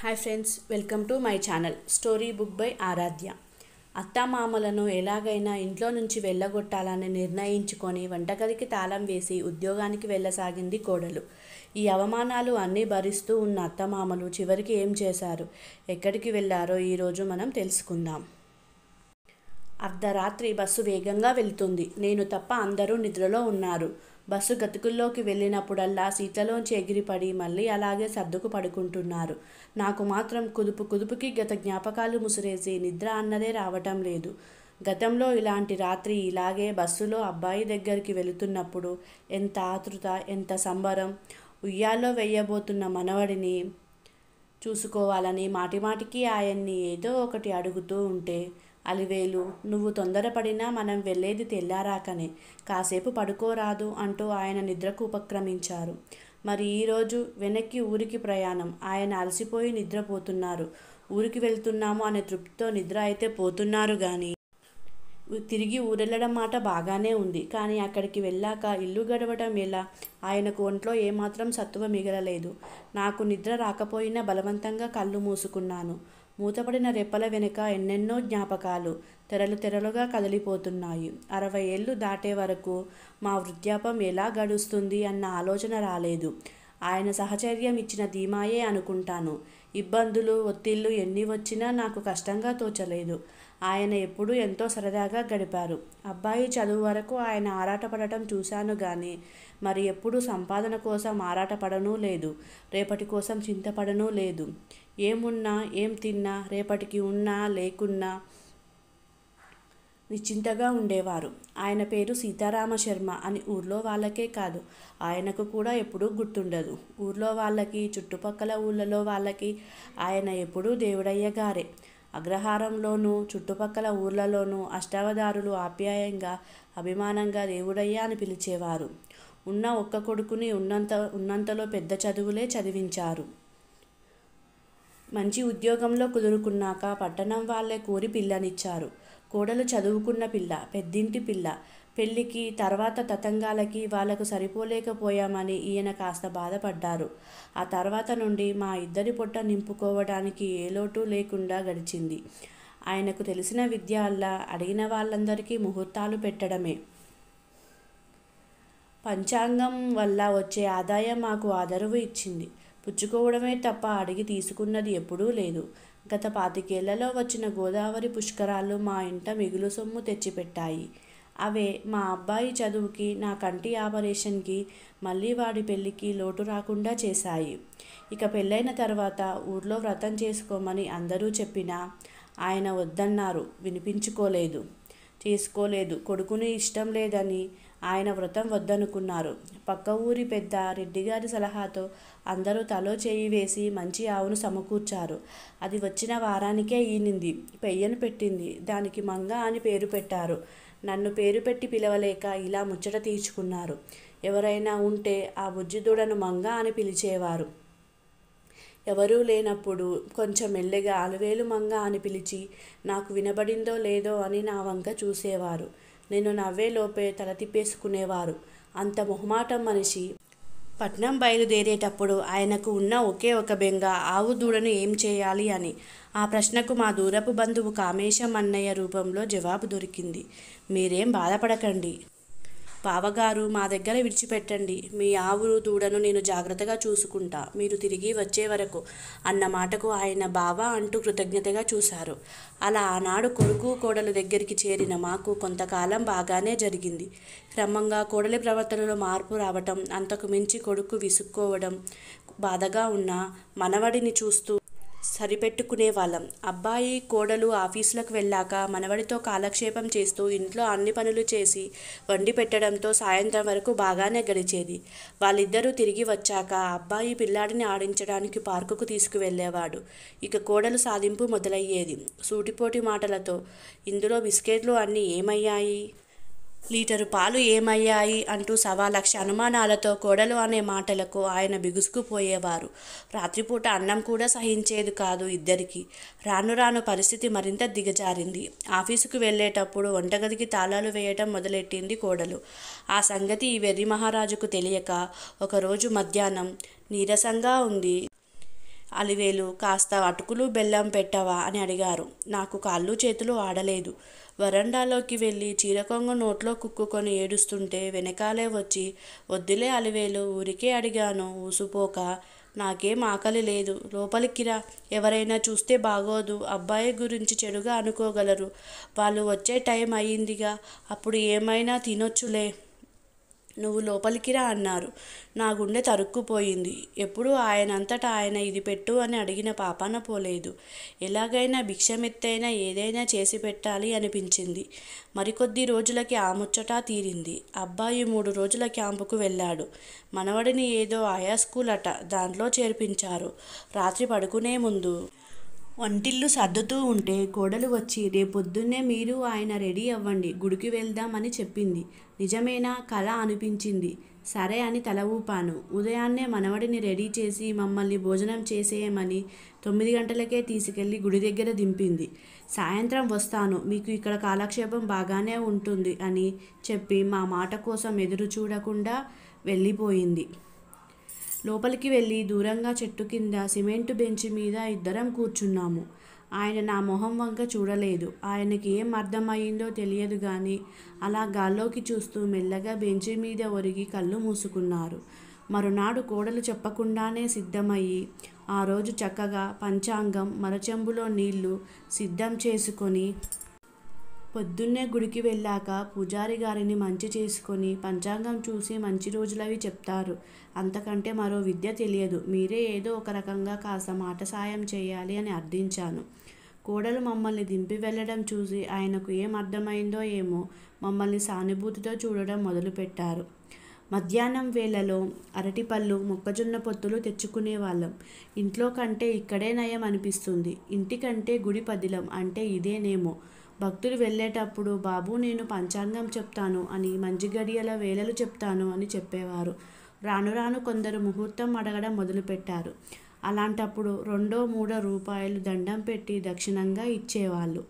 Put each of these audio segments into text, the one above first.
hi friends welcome to my channel story book by Aaradhya అత్తామామలను ఎలాగైనా ఇంట్లో నుంచి వెళ్ళగొట్టాలని నిర్ణయించుకొని వంటగదికి తాళం వేసి ఉద్యోగానికి వెళ్ళసాగింది కోడలు ఈ అవమానాలు అన్నీ భరిస్తూ ఉన్న అత్తమామలు చివరికి ఏం చేశారు ఎక్కడికి వెళ్ళారో ఈరోజు మనం తెలుసుకుందాం అర్ధరాత్రి బస్సు వేగంగా వెళుతుంది నేను తప్ప అందరూ నిద్రలో ఉన్నారు బస్సు గతుకుల్లోకి వెళ్ళినప్పుడల్లా సీట్లలోంచి ఎగిరిపడి మళ్ళీ అలాగే సర్దుకు పడుకుంటున్నారు నాకు మాత్రం కుదుపు కుదుపుకి గత జ్ఞాపకాలు ముసిరేసి నిద్ర అన్నదే రావటం లేదు గతంలో ఇలాంటి రాత్రి ఇలాగే బస్సులో అబ్బాయి దగ్గరికి వెళుతున్నప్పుడు ఎంత ఆతృత ఎంత సంబరం ఉయ్యాల్లో వేయబోతున్న మనవడిని చూసుకోవాలని మాటిమాటికి ఆయన్ని ఏదో ఒకటి అడుగుతూ ఉంటే అలివేలు నువ్వు తొందరపడినా మనం వెళ్ళేది తెల్లారాకనే కాసేపు పడుకోరాదు అంటూ ఆయన నిద్రకు ఉపక్రమించారు మరి ఈరోజు వెనక్కి ఊరికి ప్రయాణం ఆయన అలసిపోయి నిద్రపోతున్నారు ఊరికి వెళ్తున్నాము అనే తృప్తితో నిద్ర అయితే పోతున్నారు కానీ తిరిగి ఊరెళ్ళడం మాట బాగానే ఉంది కానీ అక్కడికి వెళ్ళాక ఇల్లు గడవడం ఎలా ఆయనకు ఒంట్లో ఏమాత్రం సత్తువ మిగలలేదు నాకు నిద్ర రాకపోయినా బలవంతంగా కళ్ళు మూసుకున్నాను మూతపడిన రెప్పల వెనుక ఎన్నెన్నో జ్ఞాపకాలు తెరలు తెరలుగా కదిలిపోతున్నాయి అరవై ఏళ్ళు దాటే వరకు మా వృద్ధాపం ఎలా గడుస్తుంది అన్న ఆలోచన రాలేదు ఆయన సహచర్యం ఇచ్చిన ధీమాయే అనుకుంటాను ఇబ్బందులు ఒత్తిళ్ళు ఎన్ని వచ్చినా నాకు కష్టంగా తోచలేదు ఆయన ఎప్పుడూ ఎంతో సరదాగా గడిపారు అబ్బాయి చదువు వరకు ఆయన ఆరాటపడటం చూశాను కానీ మరి ఎప్పుడు సంపాదన కోసం ఆరాటపడనూ లేదు రేపటి కోసం చింతపడనూ లేదు ఏమున్నా ఏం తిన్నా రేపటికి ఉన్నా లేకున్నా నిశ్చింతగా ఉండేవారు ఆయన పేరు సీతారామ శర్మ అని ఊర్లో వాళ్ళకే కాదు ఆయనకు కూడా ఎప్పుడూ గుర్తుండదు ఊర్లో వాళ్ళకి చుట్టుపక్కల ఊళ్ళలో వాళ్ళకి ఆయన ఎప్పుడూ దేవుడయ్య గారే అగ్రహారంలోనూ చుట్టుపక్కల ఊర్లలోనూ అష్టావదారులు ఆప్యాయంగా అభిమానంగా దేవుడయ్య అని పిలిచేవారు ఉన్న ఒక్క కొడుకుని ఉన్నంత ఉన్నంతలో పెద్ద చదువులే చదివించారు మంచి ఉద్యోగంలో కుదురుకున్నాక పట్టణం వాళ్ళే కోరి పిల్లనిచ్చారు కోడలు చదువుకున్న పిల్ల పెద్దింటి పిల్ల పెళ్ళికి తర్వాత తతంగాలకి వాళ్లకు సరిపోలేకపోయామని ఈయన కాస్త బాధపడ్డారు ఆ తర్వాత నుండి మా ఇద్దరి పొట్ట నింపుకోవడానికి ఏ లోటు లేకుండా గడిచింది ఆయనకు తెలిసిన విద్య అడిగిన వాళ్ళందరికీ ముహూర్తాలు పెట్టడమే పంచాంగం వల్ల వచ్చే ఆదాయం మాకు ఆదరువు ఇచ్చింది పుచ్చుకోవడమే తప్ప అడిగి తీసుకున్నది ఎప్పుడూ లేదు గత పాతికేళ్లలో వచ్చిన గోదావరి పుష్కరాలు మా ఇంట మిగులు సొమ్ము తెచ్చిపెట్టాయి అవే మా అబ్బాయి చదువుకి నా కంటి ఆపరేషన్కి మళ్ళీ వాడి పెళ్ళికి లోటు రాకుండా చేశాయి ఇక పెళ్ళైన తర్వాత ఊర్లో వ్రతం చేసుకోమని అందరూ చెప్పినా ఆయన వద్దన్నారు వినిపించుకోలేదు చేసుకోలేదు కొడుకుని ఇష్టం లేదని ఆయన వ్రతం వద్దనుకున్నారు పక్క ఊరి పెద్ద రెడ్డిగారి సలహాతో అందరూ తలో చేయి వేసి మంచి ఆవును సమకూర్చారు అది వచ్చిన వారానికే ఈనింది పెయ్యను పెట్టింది దానికి మంగ అని పేరు పెట్టారు నన్ను పేరు పెట్టి పిలవలేక ఇలా ముచ్చట తీర్చుకున్నారు ఎవరైనా ఉంటే ఆ బుజ్జి దూడను మంగ అని పిలిచేవారు ఎవరూ లేనప్పుడు కొంచెం మెల్లగా అలవేలు మంగ అని పిలిచి నాకు వినబడిందో లేదో అని నా వంక చూసేవారు నేను నవ్వేలోపే తల తిప్పేసుకునేవారు అంత మొహమాటం మనిషి పట్నం బయలుదేరేటప్పుడు ఆయనకు ఉన్న ఒకే ఒక బెంగ ఆవు దూడను ఏం చేయాలి అని ఆ ప్రశ్నకు మా దూరపు బంధువు కామేశం అన్నయ్య రూపంలో జవాబు దొరికింది మీరేం బాధపడకండి బావగారు మా దగ్గర విడిచిపెట్టండి మీ ఆవు దూడను నేను జాగ్రత్తగా చూసుకుంటా మీరు తిరిగి వచ్చే వరకు అన్న మాటకు ఆయన బావ అంటూ కృతజ్ఞతగా చూశారు అలా ఆనాడు కొడుకు కోడలు దగ్గరికి చేరిన మాకు కొంతకాలం బాగానే జరిగింది క్రమంగా కోడలి ప్రవర్తనలో మార్పు రావటం అంతకు మించి కొడుకు విసుక్కోవడం బాధగా ఉన్న మనవడిని చూస్తూ సరిపెట్టుకునే వాళ్ళం అబ్బాయి కోడలు ఆఫీసులకు వెళ్ళాక మనవడితో కాలక్షేపం చేస్తూ ఇంట్లో అన్ని పనులు చేసి వండి పెట్టడంతో సాయంత్రం వరకు బాగానే గడిచేది వాళ్ళిద్దరూ తిరిగి వచ్చాక అబ్బాయి పిల్లాడిని ఆడించడానికి పార్కుకు తీసుకువెళ్ళేవాడు ఇక కోడలు సాధింపు మొదలయ్యేది సూటిపోటి మాటలతో ఇందులో బిస్కెట్లు అన్నీ ఏమయ్యాయి లీటరు పాలు ఏమయ్యాయి అంటూ సవా లక్ష అనుమానాలతో కోడలు అనే మాటలకు ఆయన బిగుసుకుపోయేవారు రాత్రిపూట అన్నం కూడా సహించేది కాదు ఇద్దరికి రాను రాను పరిస్థితి మరింత దిగజారింది ఆఫీసుకు వెళ్ళేటప్పుడు వంటగదికి తాళాలు వేయటం మొదలెట్టింది కోడలు ఆ సంగతి ఈ వెర్రి మహారాజుకు తెలియక ఒకరోజు మధ్యాహ్నం నీరసంగా ఉంది అలివేలు కాస్త అటుకులు బెల్లం పెట్టవా అని అడిగారు నాకు కాళ్ళు చేతులు ఆడలేదు వరండాలోకి వెళ్ళి చీరకొంగ నోట్లో కుక్కుకొని ఏడుస్తుంటే వెనకాలే వచ్చి వద్దులే అలివేలు ఊరికే అడిగాను ఊసుపోక నాకేం ఆకలి లేదు లోపలికిరా ఎవరైనా చూస్తే బాగోదు అబ్బాయి గురించి చెడుగా అనుకోగలరు వాళ్ళు వచ్చే టైం అయ్యిందిగా అప్పుడు ఏమైనా తినొచ్చులే నువ్వు లోపలికి రా అన్నారు నా గుండె తరుక్కుపోయింది ఎప్పుడు ఆయనంతటా ఆయన ఇది పెట్టు అని అడిగిన పాపాన పోలేదు ఎలాగైనా భిక్షమెత్తైనా ఏదైనా చేసి పెట్టాలి అనిపించింది మరికొద్ది రోజులకి ఆ ముచ్చటా తీరింది అబ్బాయి మూడు రోజుల క్యాంపుకు వెళ్ళాడు మనవడిని ఏదో ఆయా స్కూల్ అట దాంట్లో చేర్పించారు రాత్రి పడుకునే ముందు వంటిల్లు సర్దుతూ ఉంటే కోడలు వచ్చి రేపొద్దున్నే మీరు ఆయన రెడీ అవ్వండి గుడికి వెళ్దామని చెప్పింది నిజమేనా కళ అనిపించింది సరే అని తల ఊపాను ఉదయాన్నే మనవడిని రెడీ చేసి మమ్మల్ని భోజనం చేసేయమని తొమ్మిది గంటలకే తీసుకెళ్లి గుడి దగ్గర దింపింది సాయంత్రం వస్తాను మీకు ఇక్కడ కాలక్షేపం బాగానే ఉంటుంది అని చెప్పి మా మాట కోసం ఎదురు చూడకుండా వెళ్ళిపోయింది లోపలికి వెళ్ళి దూరంగా చెట్టు కింద సిమెంటు బెంచ్ మీద ఇద్దరం కూర్చున్నాము ఆయన నా మొహం వంక చూడలేదు ఆయనకి ఏం అర్థమయ్యిందో తెలియదు కానీ అలా గాల్లోకి చూస్తూ మెల్లగా బెంచి మీద ఒరిగి కళ్ళు మూసుకున్నారు మరునాడు కోడలు చెప్పకుండానే సిద్ధమయ్యి ఆ రోజు చక్కగా పంచాంగం మరచెంబులో నీళ్లు సిద్ధం చేసుకొని పొద్దున్నే గుడికి వెళ్ళాక పూజారి గారిని మంచి చేసుకొని పంచాంగం చూసి మంచి రోజులవి చెప్తారు అంతకంటే మరో విద్య తెలియదు మీరే ఏదో ఒక రకంగా కాస్త మాట సాయం చేయాలి అని అర్థించాను కోడలు మమ్మల్ని దింపి వెళ్ళడం చూసి ఆయనకు ఏం అర్థమైందో ఏమో మమ్మల్ని సానుభూతితో చూడడం మొదలుపెట్టారు మధ్యాహ్నం వేళలో అరటిపళ్ళు మొక్కజొన్న పొత్తులు తెచ్చుకునేవాళ్ళం ఇంట్లో కంటే ఇక్కడే నయం అనిపిస్తుంది ఇంటికంటే గుడి పదిలం అంటే ఇదేనేమో భక్తులు వెళ్ళేటప్పుడు బాబు నేను పంచాంగం చెప్తాను అని మంచి వేలలు వేళలు చెప్తాను అని చెప్పేవారు రాను రాను కొందరు ముహూర్తం అడగడం మొదలుపెట్టారు అలాంటప్పుడు రెండో మూడో రూపాయలు దండం పెట్టి దక్షిణంగా ఇచ్చేవాళ్ళు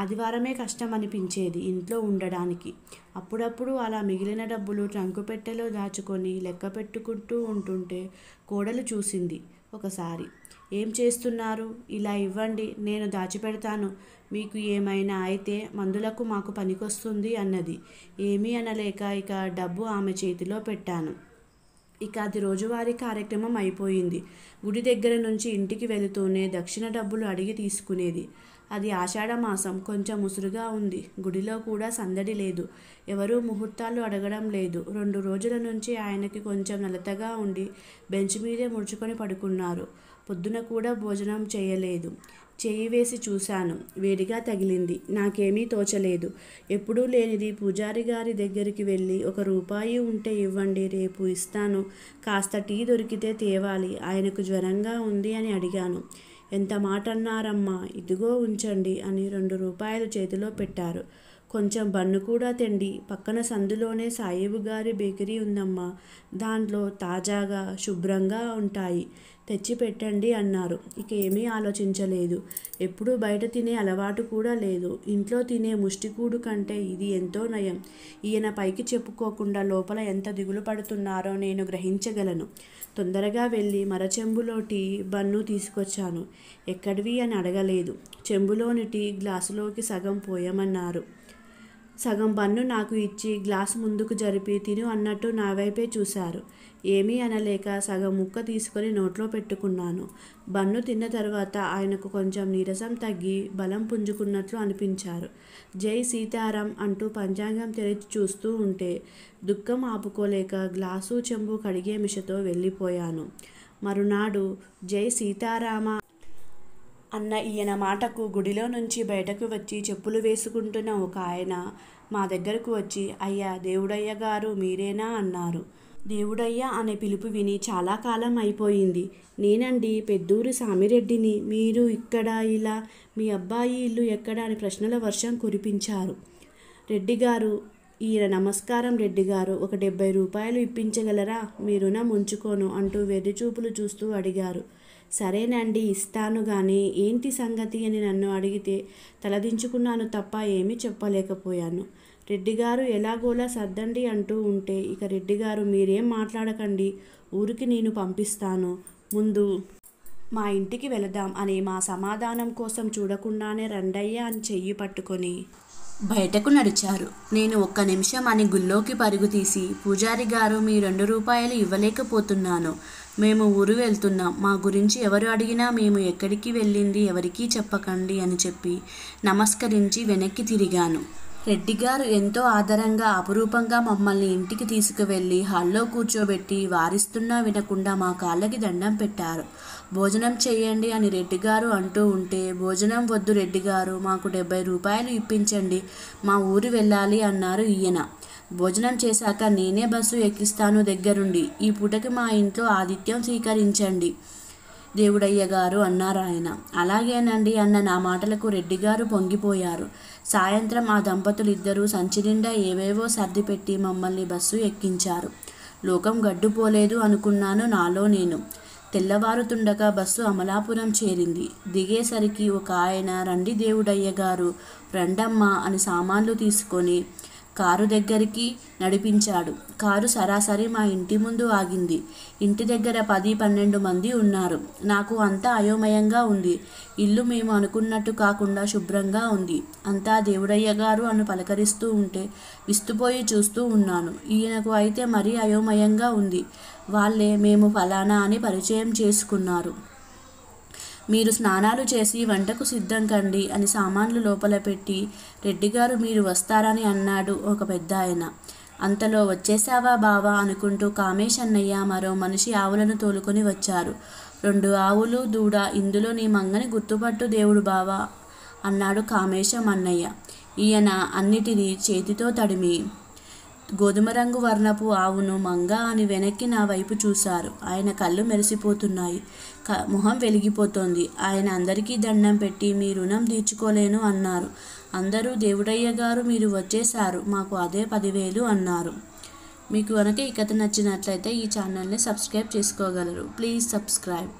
ఆదివారమే కష్టం అనిపించేది ఇంట్లో ఉండడానికి అప్పుడప్పుడు అలా మిగిలిన డబ్బులు ట్రంకు పెట్టెలో దాచుకొని లెక్క పెట్టుకుంటూ ఉంటుంటే కోడలు చూసింది ఒకసారి ఏం చేస్తున్నారు ఇలా ఇవ్వండి నేను దాచిపెడతాను మీకు ఏమైనా అయితే మందులకు మాకు పనికొస్తుంది అన్నది ఏమీ అనలేక ఇక డబ్బు ఆమె చేతిలో పెట్టాను ఇక అది రోజువారీ కార్యక్రమం అయిపోయింది గుడి దగ్గర నుంచి ఇంటికి వెళుతూనే దక్షిణ డబ్బులు అడిగి తీసుకునేది అది ఆషాఢ మాసం కొంచెం ముసురుగా ఉంది గుడిలో కూడా సందడి లేదు ఎవరూ ముహూర్తాలు అడగడం లేదు రెండు రోజుల నుంచి ఆయనకి కొంచెం నలతగా ఉండి బెంచ్ మీదే ముడుచుకొని పడుకున్నారు పొద్దున కూడా భోజనం చేయలేదు చేయి వేసి చూశాను వేడిగా తగిలింది నాకేమీ తోచలేదు ఎప్పుడూ లేనిది పూజారి గారి దగ్గరికి వెళ్ళి ఒక రూపాయి ఉంటే ఇవ్వండి రేపు ఇస్తాను కాస్త టీ దొరికితే తేవాలి ఆయనకు జ్వరంగా ఉంది అని అడిగాను ఎంత మాట అన్నారమ్మా ఇదిగో ఉంచండి అని రెండు రూపాయలు చేతిలో పెట్టారు కొంచెం బన్ను కూడా తిండి పక్కన సందులోనే సాయిబు గారి బేకరీ ఉందమ్మా దాంట్లో తాజాగా శుభ్రంగా ఉంటాయి తెచ్చిపెట్టండి అన్నారు ఇక ఏమీ ఆలోచించలేదు ఎప్పుడు బయట తినే అలవాటు కూడా లేదు ఇంట్లో తినే ముష్టికూడు కంటే ఇది ఎంతో నయం ఈయన పైకి చెప్పుకోకుండా లోపల ఎంత దిగులు పడుతున్నారో నేను గ్రహించగలను తొందరగా వెళ్ళి మరచెంబులో టీ బన్ను తీసుకొచ్చాను ఎక్కడివి అని అడగలేదు చెంబులోని టీ గ్లాసులోకి సగం పోయమన్నారు సగం బన్ను నాకు ఇచ్చి గ్లాసు ముందుకు జరిపి తిను అన్నట్టు నా వైపే చూశారు ఏమీ అనలేక సగం ముక్క తీసుకొని నోట్లో పెట్టుకున్నాను బన్ను తిన్న తర్వాత ఆయనకు కొంచెం నీరసం తగ్గి బలం పుంజుకున్నట్లు అనిపించారు జై సీతారాం అంటూ పంచాంగం తెరిచి చూస్తూ ఉంటే దుఃఖం ఆపుకోలేక గ్లాసు చెంబు కడిగే మిషతో వెళ్ళిపోయాను మరునాడు జై సీతారామ అన్న ఈయన మాటకు గుడిలో నుంచి బయటకు వచ్చి చెప్పులు వేసుకుంటున్న ఒక ఆయన మా దగ్గరకు వచ్చి అయ్యా దేవుడయ్య గారు మీరేనా అన్నారు దేవుడయ్య అనే పిలుపు విని చాలా కాలం అయిపోయింది నేనండి పెద్దూరి సామిరెడ్డిని మీరు ఇక్కడ ఇలా మీ అబ్బాయి ఇల్లు ఎక్కడ అని ప్రశ్నల వర్షం కురిపించారు రెడ్డి గారు ఈయన నమస్కారం రెడ్డి గారు ఒక డెబ్బై రూపాయలు ఇప్పించగలరా మీ రుణం ఉంచుకోను అంటూ చూపులు చూస్తూ అడిగారు సరేనండి ఇస్తాను కానీ ఏంటి సంగతి అని నన్ను అడిగితే తలదించుకున్నాను తప్ప ఏమీ చెప్పలేకపోయాను రెడ్డిగారు ఎలాగోలా సర్దండి అంటూ ఉంటే ఇక రెడ్డిగారు మీరేం మాట్లాడకండి ఊరికి నేను పంపిస్తాను ముందు మా ఇంటికి వెళదాం అని మా సమాధానం కోసం చూడకుండానే రండయ్య అని చెయ్యి పట్టుకొని బయటకు నడిచారు నేను ఒక్క నిమిషం అని గుల్లోకి పరుగు తీసి పూజారి గారు మీ రెండు రూపాయలు ఇవ్వలేకపోతున్నాను మేము ఊరు వెళ్తున్నాం మా గురించి ఎవరు అడిగినా మేము ఎక్కడికి వెళ్ళింది ఎవరికీ చెప్పకండి అని చెప్పి నమస్కరించి వెనక్కి తిరిగాను రెడ్డిగారు ఎంతో ఆదరంగా అపురూపంగా మమ్మల్ని ఇంటికి తీసుకువెళ్ళి హాల్లో కూర్చోబెట్టి వారిస్తున్నా వినకుండా మా కాళ్ళకి దండం పెట్టారు భోజనం చేయండి అని రెడ్డిగారు అంటూ ఉంటే భోజనం వద్దు రెడ్డిగారు మాకు డెబ్బై రూపాయలు ఇప్పించండి మా ఊరు వెళ్ళాలి అన్నారు ఈయన భోజనం చేశాక నేనే బస్సు ఎక్కిస్తాను దగ్గరుండి ఈ పూటకి మా ఇంట్లో ఆతిథ్యం స్వీకరించండి దేవుడయ్య గారు అన్నారు ఆయన అలాగేనండి అన్న నా మాటలకు రెడ్డి గారు పొంగిపోయారు సాయంత్రం ఆ దంపతులు ఇద్దరూ సంచి నిండా ఏవేవో సర్దిపెట్టి మమ్మల్ని బస్సు ఎక్కించారు లోకం గడ్డుపోలేదు అనుకున్నాను నాలో నేను తెల్లవారుతుండగా బస్సు అమలాపురం చేరింది దిగేసరికి ఒక ఆయన రండి దేవుడయ్య గారు రండమ్మా అని సామాన్లు తీసుకొని కారు దగ్గరికి నడిపించాడు కారు సరాసరి మా ఇంటి ముందు ఆగింది ఇంటి దగ్గర పది పన్నెండు మంది ఉన్నారు నాకు అంతా అయోమయంగా ఉంది ఇల్లు మేము అనుకున్నట్టు కాకుండా శుభ్రంగా ఉంది అంతా దేవుడయ్య గారు అని పలకరిస్తూ ఉంటే విస్తుపోయి చూస్తూ ఉన్నాను ఈయనకు అయితే మరీ అయోమయంగా ఉంది వాళ్ళే మేము ఫలానా అని పరిచయం చేసుకున్నారు మీరు స్నానాలు చేసి వంటకు సిద్ధం కండి అని సామాన్లు లోపల పెట్టి రెడ్డిగారు మీరు వస్తారని అన్నాడు ఒక పెద్ద ఆయన అంతలో వచ్చేసావా బావా అనుకుంటూ కామేశన్నయ్య అన్నయ్య మరో మనిషి ఆవులను తోలుకొని వచ్చారు రెండు ఆవులు దూడ ఇందులో నీ మంగని గుర్తుపట్టు దేవుడు బావా అన్నాడు కామేశం అన్నయ్య ఈయన అన్నిటినీ చేతితో తడిమి గోధుమ రంగు వర్ణపు ఆవును మంగ అని వెనక్కి నా వైపు చూశారు ఆయన కళ్ళు మెరిసిపోతున్నాయి క మొహం వెలిగిపోతోంది ఆయన అందరికీ దండం పెట్టి మీ రుణం తీర్చుకోలేను అన్నారు అందరూ దేవుడయ్య గారు మీరు వచ్చేశారు మాకు అదే పదివేలు అన్నారు మీకు కనుక ఈ కథ నచ్చినట్లయితే ఈ ఛానల్ని సబ్స్క్రైబ్ చేసుకోగలరు ప్లీజ్ సబ్స్క్రైబ్